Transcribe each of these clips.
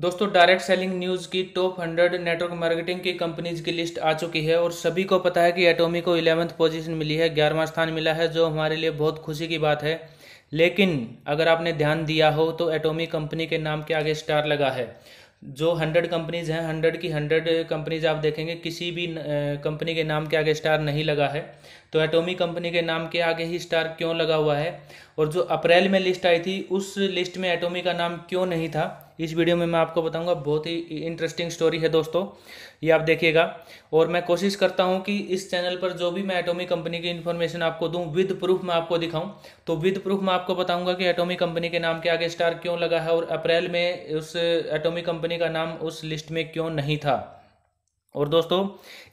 दोस्तों direct selling news की top hundred network marketing की कंपनीज की लिस्ट आ चुकी है और सभी को पता है कि एटोमी को इलेवंथ पोजीशन मिली है ग्यारहवां स्थान मिला है जो हमारे लिए बहुत खुशी की बात है लेकिन अगर आपने ध्यान दिया हो तो एटोमी कंपनी के नाम के आगे स्टार लगा है जो हंड्रेड कंपनीज हैं हंड्रेड की हंड्रेड कंपनीज आप देखेंगे किसी भी कंपनी के नाम के आगे स्टार नहीं लगा है तो एटोमी कंपनी के नाम के आगे ही स्टार क्यों लगा हुआ है और जो अप्रैल में लिस्ट आई थी उस लिस्ट में एटोमी का नाम क्यों नहीं था इस वीडियो में मैं आपको बताऊंगा बहुत ही इंटरेस्टिंग स्टोरी है दोस्तों ये आप देखिएगा और मैं कोशिश करता हूं कि इस चैनल पर जो भी मैं एटोमी कंपनी की इन्फॉर्मेशन आपको दूं विद प्रूफ मैं आपको दिखाऊं तो विद प्रूफ मैं आपको बताऊंगा कि एटोमी कंपनी के नाम के आगे स्टार क्यों लगा है और अप्रैल में उस एटोमी कंपनी का नाम उस लिस्ट में क्यों नहीं था और दोस्तों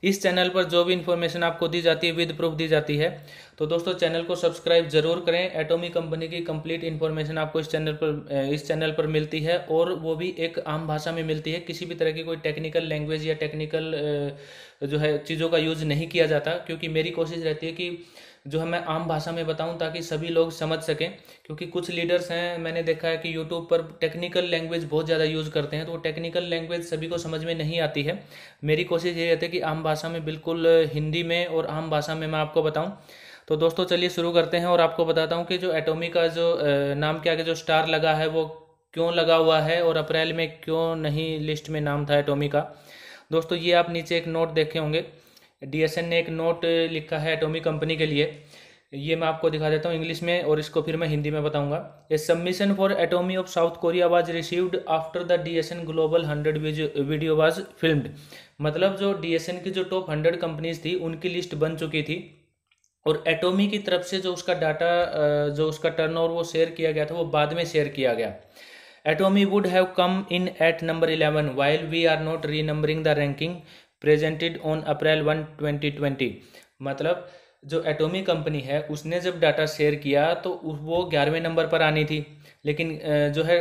इस चैनल पर जो भी इन्फॉर्मेशन आपको दी जाती है विद प्रूफ दी जाती है तो दोस्तों चैनल को सब्सक्राइब जरूर करें एटोमी कंपनी की कंप्लीट इन्फॉर्मेशन आपको इस चैनल पर इस चैनल पर मिलती है और वो भी एक आम भाषा में मिलती है किसी भी तरह की कोई टेक्निकल लैंग्वेज या टेक्निकल जो है चीज़ों का यूज़ नहीं किया जाता क्योंकि मेरी कोशिश रहती है कि जो है मैं आम भाषा में बताऊं ताकि सभी लोग समझ सकें क्योंकि कुछ लीडर्स हैं मैंने देखा है कि यूट्यूब पर टेक्निकल लैंग्वेज बहुत ज़्यादा यूज़ करते हैं तो वो टेक्निकल लैंग्वेज सभी को समझ में नहीं आती है मेरी कोशिश ये रहती है कि आम भाषा में बिल्कुल हिंदी में और आम भाषा में मैं आपको बताऊँ तो दोस्तों चलिए शुरू करते हैं और आपको बताता हूँ कि जो एटोमी का जो नाम के आगे जो स्टार लगा है वो क्यों लगा हुआ है और अप्रैल में क्यों नहीं लिस्ट में नाम था एटोमी का दोस्तों ये आप नीचे एक नोट देखे होंगे डीएसएन ने एक नोट लिखा है एटोमी कंपनी के लिए ये मैं आपको दिखा देता हूँ इंग्लिश में और इसको फिर मैं हिंदी में बताऊंगा a submission for Atomy of South Korea was received after the DSN global hundred video was filmed मतलब जो डीएसएन की जो टॉप हंड्रेड कंपनीज थी उनकी लिस्ट बन चुकी थी और एटोमी की तरफ से जो उसका डाटा जो उसका टर्न वो शेयर किया गया था वो बाद में शेयर किया गया Atomy have come in at number eleven while we are not renumbering the ranking presented on April one twenty twenty मतलब जो एटोमी कंपनी है उसने जब डाटा शेयर किया तो वो ग्यारहवें नंबर पर आनी थी लेकिन जो है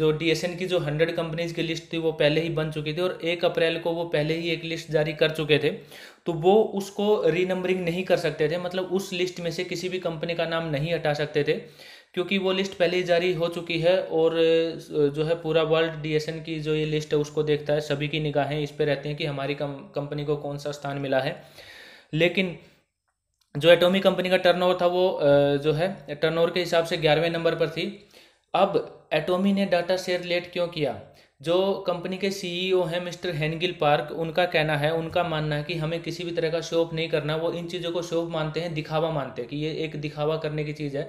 जो एन की जो हंड्रेड कंपनीज की लिस्ट थी वो पहले ही बन चुकी थी और एक अप्रैल को वो पहले ही एक लिस्ट जारी कर चुके थे तो वो उसको रीनंबरिंग नहीं कर सकते थे मतलब उस लिस्ट में से किसी भी कंपनी का नाम नहीं हटा सकते थे क्योंकि वो लिस्ट पहले ही जारी हो चुकी है और जो है पूरा वर्ल्ड डीएसएन की जो ये लिस्ट है उसको देखता है सभी की निगाहें इस पर रहती हैं कि हमारी कंपनी को कौन सा स्थान मिला है लेकिन जो एटोमी कंपनी का टर्नओवर था वो जो है टर्नओवर के हिसाब से ग्यारहवें नंबर पर थी अब एटोमी ने डाटा शेयर लेट क्यों किया जो कंपनी के सीईओ e हैं मिस्टर हैनगिल पार्क उनका कहना है उनका मानना है कि हमें किसी भी तरह का शोप नहीं करना वो इन चीज़ों को शोप मानते हैं दिखावा मानते हैं कि ये एक दिखावा करने की चीज़ है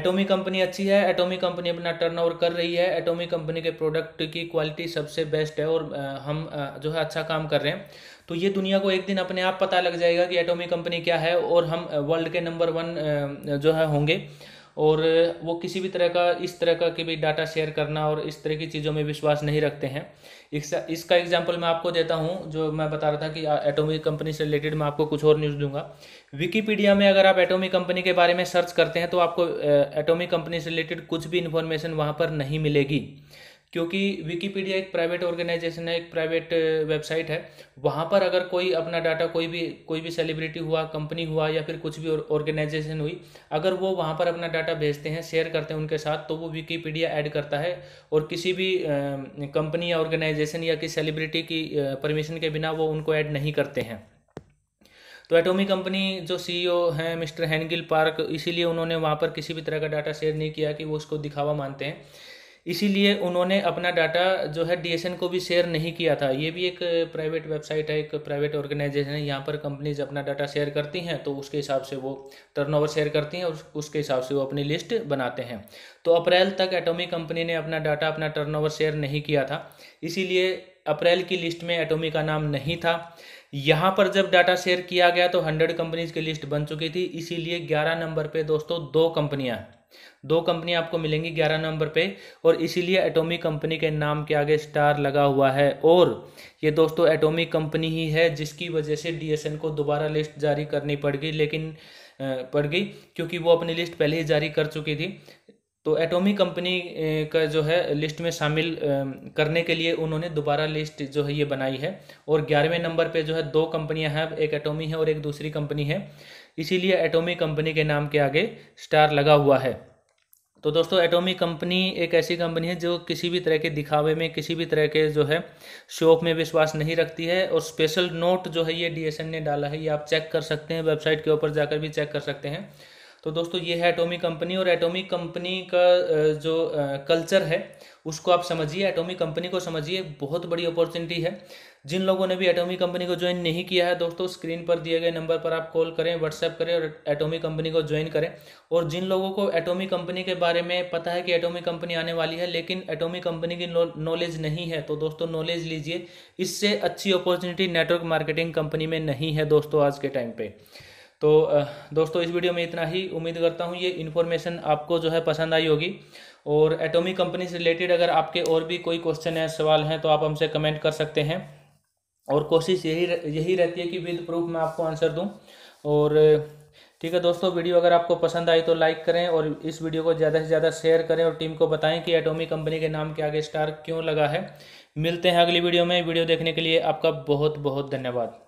एटोमी कंपनी अच्छी है एटोमी कंपनी अपना टर्नओवर कर रही है एटोमी कंपनी के प्रोडक्ट की क्वालिटी सबसे बेस्ट है और हम जो है अच्छा काम कर रहे हैं तो ये दुनिया को एक दिन अपने आप पता लग जाएगा कि एटोमी कंपनी क्या है और हम वर्ल्ड के नंबर वन जो है होंगे और वो किसी भी तरह का इस तरह का कि भी डाटा शेयर करना और इस तरह की चीज़ों में विश्वास नहीं रखते हैं इसका एग्जाम्पल मैं आपको देता हूँ जो मैं बता रहा था कि एटोमिक कंपनी से रिलेटेड मैं आपको कुछ और न्यूज़ दूंगा विकीपीडिया में अगर आप एटोमिक कंपनी के बारे में सर्च करते हैं तो आपको एटोमिक कंपनी से रिलेटेड कुछ भी इन्फॉर्मेशन वहाँ पर नहीं मिलेगी क्योंकि विकीपीडिया एक प्राइवेट ऑर्गेनाइजेशन है एक प्राइवेट वेबसाइट uh, है वहाँ पर अगर कोई अपना डाटा कोई भी कोई भी सेलिब्रिटी हुआ कंपनी हुआ या फिर कुछ भी ऑर्गेनाइजेशन हुई अगर वो वहाँ पर अपना डाटा भेजते हैं शेयर करते हैं उनके साथ तो वो विकीपीडिया ऐड करता है और किसी भी कंपनी uh, या ऑर्गेनाइजेशन या किसी सेलिब्रिटी की परमिशन uh, के बिना वो उनको ऐड नहीं करते हैं तो एटोमी कंपनी जो सीईओ e हैं मिस्टर हैंगिल पार्क इसीलिए उन्होंने वहाँ पर किसी भी तरह का डाटा शेयर नहीं किया कि वो उसको दिखावा मानते हैं इसीलिए उन्होंने अपना डाटा जो है डी को भी शेयर नहीं किया था ये भी एक प्राइवेट वेबसाइट है एक प्राइवेट ऑर्गेनाइजेशन है यहाँ पर कंपनीज अपना डाटा शेयर करती हैं तो उसके हिसाब से वो टर्नओवर शेयर करती हैं और उसके हिसाब से वो अपनी लिस्ट बनाते हैं तो अप्रैल तक एटोमी कंपनी ने अपना डाटा अपना टर्न शेयर नहीं किया था इसीलिए अप्रैल की लिस्ट में एटोमी का नाम नहीं था यहाँ पर जब डाटा शेयर किया गया तो हंड्रेड कंपनीज की लिस्ट बन चुकी थी इसीलिए ग्यारह नंबर पर दोस्तों दो कंपनियाँ दो कंपनी आपको मिलेंगी ग्यारह नंबर पे और इसीलिए एटॉमी कंपनी के नाम के आगे स्टार लगा हुआ है और ये दोस्तों एटॉमी कंपनी ही है जिसकी वजह से डीएसएन को दोबारा लिस्ट जारी करनी पड़ गई लेकिन पड़ गई क्योंकि वो अपनी लिस्ट पहले ही जारी कर चुकी थी तो एटॉमी कंपनी का जो है लिस्ट में शामिल करने के लिए उन्होंने दोबारा लिस्ट जो है ये बनाई है और ग्यारहवें नंबर पे जो है दो कंपनियां हैं एक एटॉमी है और एक दूसरी कंपनी है इसीलिए एटॉमी कंपनी के नाम के आगे स्टार लगा हुआ है तो दोस्तों एटॉमी कंपनी एक ऐसी कंपनी है जो किसी भी तरह के दिखावे में किसी भी तरह के जो है शोक में विश्वास नहीं रखती है और स्पेशल नोट जो है ये डीएसएन ने डाला है ये आप चेक कर सकते हैं वेबसाइट के ऊपर जाकर भी चेक कर सकते हैं तो दोस्तों ये है एटोमी कंपनी और एटोमी कंपनी का जो कल्चर है उसको आप समझिए एटोमी कंपनी को समझिए बहुत बड़ी अपॉर्चुनिटी है जिन लोगों ने भी एटोमी कंपनी को ज्वाइन नहीं किया है दोस्तों स्क्रीन पर दिए गए नंबर पर आप कॉल करें व्हाट्सएप करें और एटोमी कंपनी को ज्वाइन करें और जिन लोगों को एटोमी कंपनी के बारे में पता है कि एटोमिक कंपनी आने वाली है लेकिन एटोमी कंपनी की नॉलेज नहीं है तो दोस्तों नॉलेज लीजिए इससे अच्छी अपॉर्चुनिटी नेटवर्क मार्केटिंग कंपनी में नहीं है दोस्तों आज के टाइम पर तो दोस्तों इस वीडियो में इतना ही उम्मीद करता हूँ ये इन्फॉर्मेशन आपको जो है पसंद आई होगी और एटोमी कंपनी से रिलेटेड अगर आपके और भी कोई क्वेश्चन है सवाल हैं तो आप हमसे कमेंट कर सकते हैं और कोशिश यही यही रहती है कि विद प्रूफ मैं आपको आंसर दूँ और ठीक है दोस्तों वीडियो अगर आपको पसंद आई तो लाइक करें और इस वीडियो को ज़्यादा से ज़्यादा शेयर करें और टीम को बताएं कि एटोमी कंपनी के नाम के आगे स्टार क्यों लगा है मिलते हैं अगली वीडियो में वीडियो देखने के लिए आपका बहुत बहुत धन्यवाद